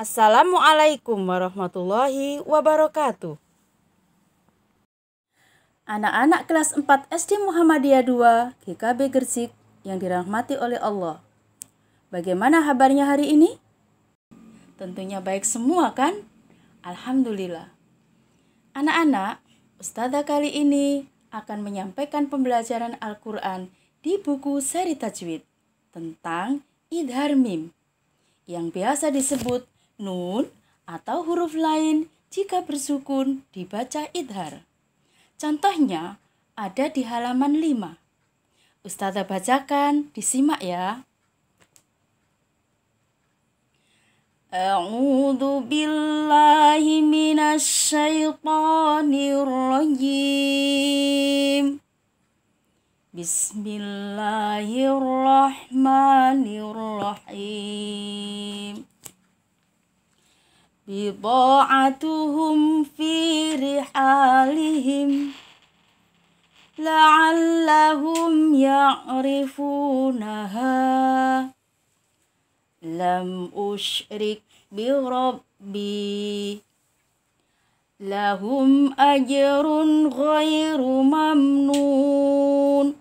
Assalamualaikum warahmatullahi wabarakatuh. Anak-anak kelas 4 SD Muhammadiyah 2 GKB Gersik yang dirahmati oleh Allah. Bagaimana kabarnya hari ini? Tentunya baik semua kan? Alhamdulillah. Anak-anak, Ustazah kali ini akan menyampaikan pembelajaran Al-Quran di buku seri Tajwid tentang Idhar Mim yang biasa disebut nun, atau huruf lain jika bersukun dibaca idhar. Contohnya ada di halaman 5. Ustazah bacakan, disimak ya. A'udzu billahi minasy rajim. Bismillahirrahmanirrahim. بضاعتهم في رحالهم لعلهم يعرفونها لم أشرك بربي لهم أجر غير ممنون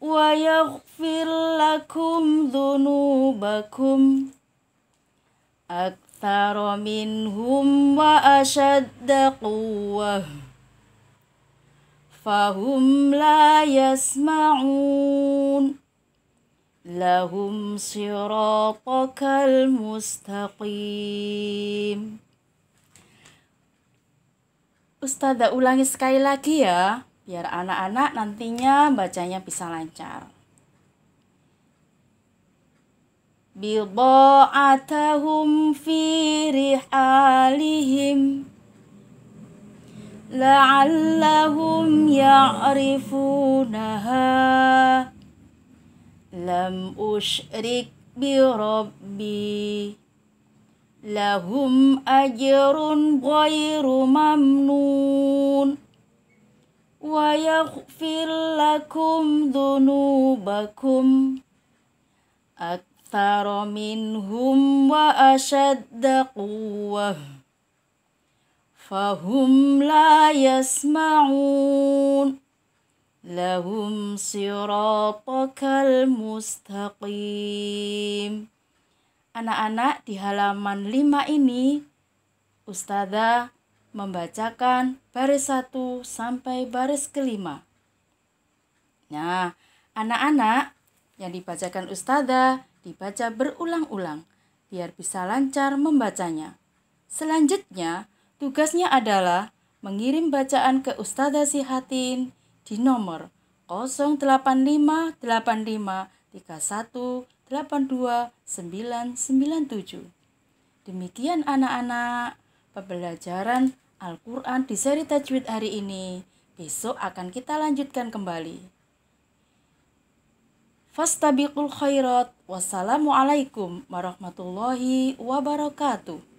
ويغفر لكم ذنوبكم أكثر أكثر منهم وأشد قوة فهم لا يسمعون لهم صراطك المستقيم Ustazah ulangi sekali lagi ya, biar anak-anak nantinya bacanya bisa lancar. بضاعتهم في رحالهم لعلهم يعرفونها لم أشرك بربي لهم أجر غير ممنون ويغفر لكم ذنوبكم أكثر منهم وأشد قوة فهم لا يسمعون لهم صراطك المستقيم Anak-anak di halaman 5 ini Ustazah membacakan baris 1 sampai baris kelima. Nah, anak-anak yang dibacakan Ustazah dibaca berulang-ulang biar bisa lancar membacanya. Selanjutnya, tugasnya adalah mengirim bacaan ke Ustazah Sihatin di nomor 08585 31 Demikian anak-anak pembelajaran Al-Quran di seri Tajwid hari ini. Besok akan kita lanjutkan kembali. Fastabiqul khairat. Wassalamualaikum warahmatullahi wabarakatuh.